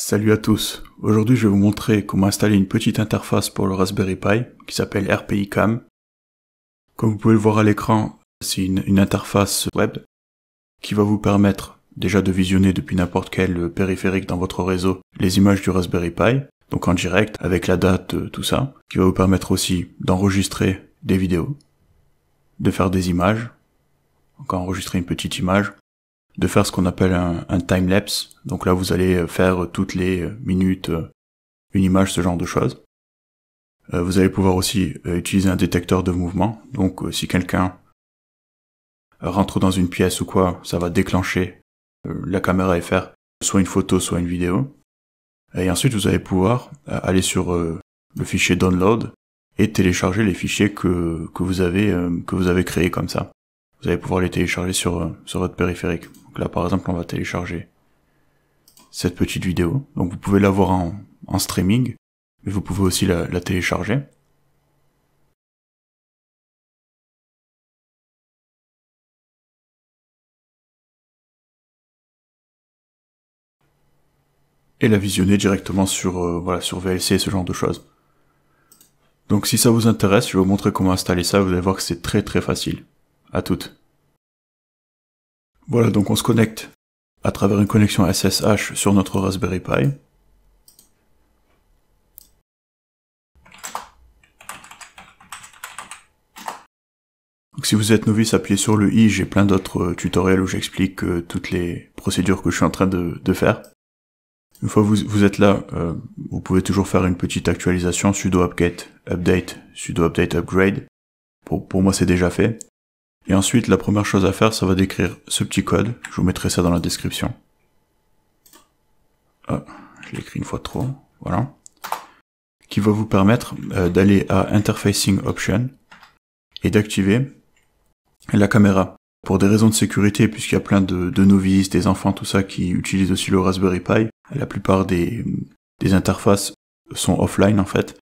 Salut à tous, aujourd'hui je vais vous montrer comment installer une petite interface pour le Raspberry Pi qui s'appelle RPI Cam. Comme vous pouvez le voir à l'écran, c'est une, interface web qui va vous permettre déjà de visionner depuis n'importe quel périphérique dans votre réseau les images du Raspberry Pi, donc en direct avec la date, euh, tout ça, qui va vous permettre aussi d'enregistrer des vidéos, de faire des images, Encore enregistrer une petite image, de faire ce qu'on appelle un, un time-lapse. Donc là, vous allez faire toutes les minutes euh, une image, ce genre de choses. Euh, vous allez pouvoir aussi euh, utiliser un détecteur de mouvement. Donc si quelqu'un rentre dans une pièce ou quoi, ça va déclencher la caméra et faire soit une photo, soit une vidéo. Et ensuite, vous allez pouvoir aller sur le fichier download et télécharger les fichiers que, que vous avez, que vous avez créés comme ça. Vous allez pouvoir les télécharger sur, sur votre périphérique là, par exemple, on va télécharger cette petite vidéo. Donc vous pouvez la voir en, streaming, mais vous pouvez aussi la, télécharger. et la visionner directement sur, euh, voilà, sur VLC et ce genre de choses. Donc si ça vous intéresse, je vais vous montrer comment installer ça, vous allez voir que c'est très très facile. À toutes. Voilà, donc on se connecte à travers une connexion SSH sur notre Raspberry Pi. si vous êtes novice, appuyez sur le i, j'ai plein d'autres euh, tutoriels où j'explique euh, toutes les procédures que je suis en train de, faire. Une fois vous, vous êtes là, euh, vous pouvez toujours faire une petite actualisation sudo update »« update, sudo update upgrade. pour moi c'est déjà fait. Et ensuite, la première chose à faire, ça va d'écrire ce petit code. Je vous mettrai ça dans la description. Ah, je l'écris une fois trop. Voilà. Qui va vous permettre euh, d'aller à Interfacing Option et d'activer la caméra. Pour des raisons de sécurité, puisqu'il y a plein de, novices, des enfants, tout ça, qui utilisent aussi le Raspberry Pi, la plupart des, des interfaces sont offline en fait.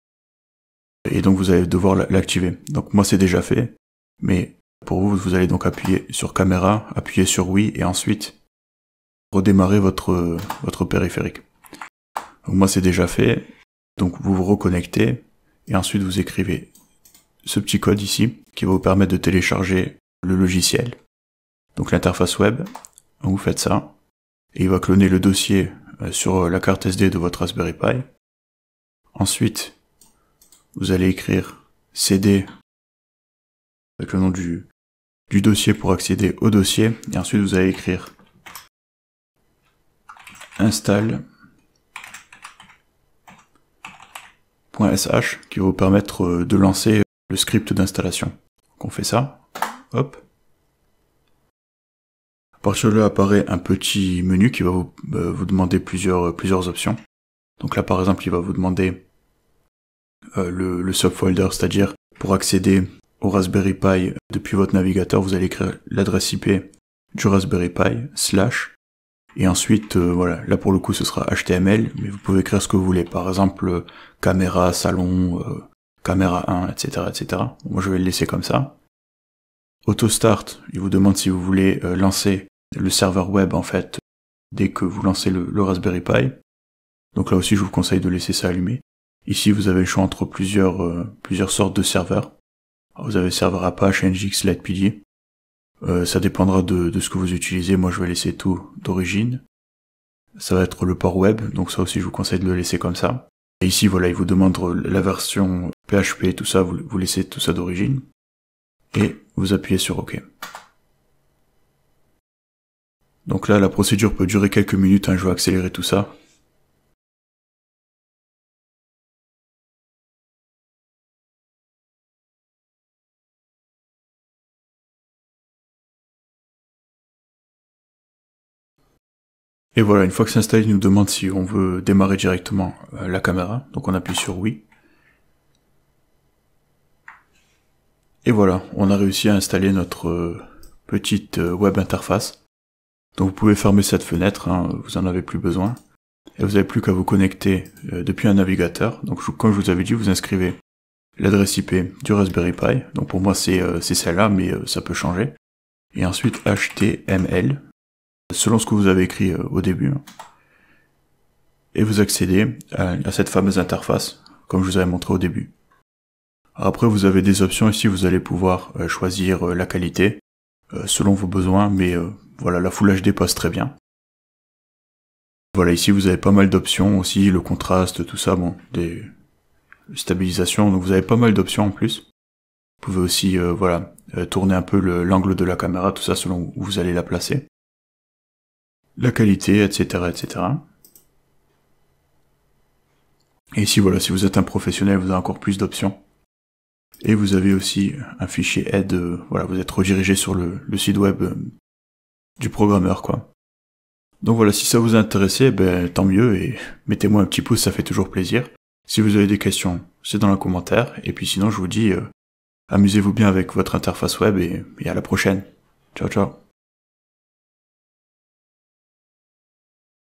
Et donc vous allez devoir l'activer. Donc moi c'est déjà fait, mais pour vous, vous allez donc appuyer sur caméra, appuyer sur oui et ensuite redémarrer votre, votre périphérique. moi c'est déjà fait, donc vous vous reconnectez et ensuite vous écrivez ce petit code ici qui va vous permettre de télécharger le logiciel. Donc l'interface web, vous faites ça et il va cloner le dossier euh, sur euh, la carte SD de votre Raspberry Pi. Ensuite, vous allez écrire CD avec le nom du, du dossier pour accéder au dossier. Et ensuite, vous allez écrire install.sh qui va vous permettre euh, de lancer le script d'installation. on fait ça. Hop. À partir de là apparaît un petit menu qui va vous, euh, demander plusieurs, euh, plusieurs options. Donc là par exemple il va vous demander le, le, subfolder, c'est-à-dire pour accéder au Raspberry Pi depuis votre navigateur, vous allez écrire l'adresse IP du Raspberry Pi slash et ensuite, euh, voilà, là pour le coup ce sera HTML, mais vous pouvez écrire ce que vous voulez, par exemple euh, caméra, salon, euh, caméra 1, etc. etc. Moi je vais le laisser comme ça. Autostart, il vous demande si vous voulez lancer le serveur web en fait dès que vous lancez le, Raspberry Pi. Donc là aussi je vous conseille de laisser ça allumé. Ici vous avez le choix entre plusieurs, plusieurs sortes de serveurs. Vous avez serveur Apache, NGX, LightPD. Euh, ça dépendra de, de, ce que vous utilisez. Moi, je vais laisser tout d'origine. Ça va être le port web, donc ça aussi, je vous conseille de le laisser comme ça. Et ici, voilà, il vous demande la version PHP, tout ça. Vous, laissez tout ça d'origine. Et vous appuyez sur OK. Donc là, la procédure peut durer quelques minutes. Hein, je vais accélérer tout ça. Et voilà, une fois que c'est installé, il nous demande si on veut démarrer directement euh, la caméra. Donc on appuie sur oui. Et voilà, on a réussi à installer notre euh, petite euh, web interface. Donc vous pouvez fermer cette fenêtre, hein, vous en avez plus besoin. Et vous n'avez plus qu'à vous connecter depuis un navigateur. Donc comme je vous avais dit, vous inscrivez l'adresse IP du Raspberry Pi. Donc pour moi c'est celle-là, mais ça peut changer. Et ensuite HTML, selon ce que vous avez écrit euh, au début. Hein. Et vous accédez à cette fameuse interface, comme je vous avais montré au début. Après, vous avez des options ici, vous allez pouvoir euh, choisir euh, la qualité, selon vos besoins, mais voilà, la Full HD passe très bien. Voilà, ici vous avez pas mal d'options aussi, le contraste, tout ça, bon, des stabilisations, donc vous avez pas mal d'options en plus. Vous pouvez aussi, voilà, tourner un peu l'angle de la caméra, tout ça selon où vous allez la placer la qualité, etc., etc. Et ici, voilà, si vous êtes un professionnel, vous avez encore plus d'options. Et vous avez aussi un fichier aide, euh, voilà, vous êtes redirigé sur le, site web euh, du programmeur, quoi. Donc voilà, si ça vous a eh ben, tant mieux, et mettez-moi un petit pouce, ça fait toujours plaisir. Si vous avez des questions, c'est dans les commentaires, et puis sinon je vous dis, euh, amusez-vous bien avec votre interface web, et, et à la prochaine. Ciao ciao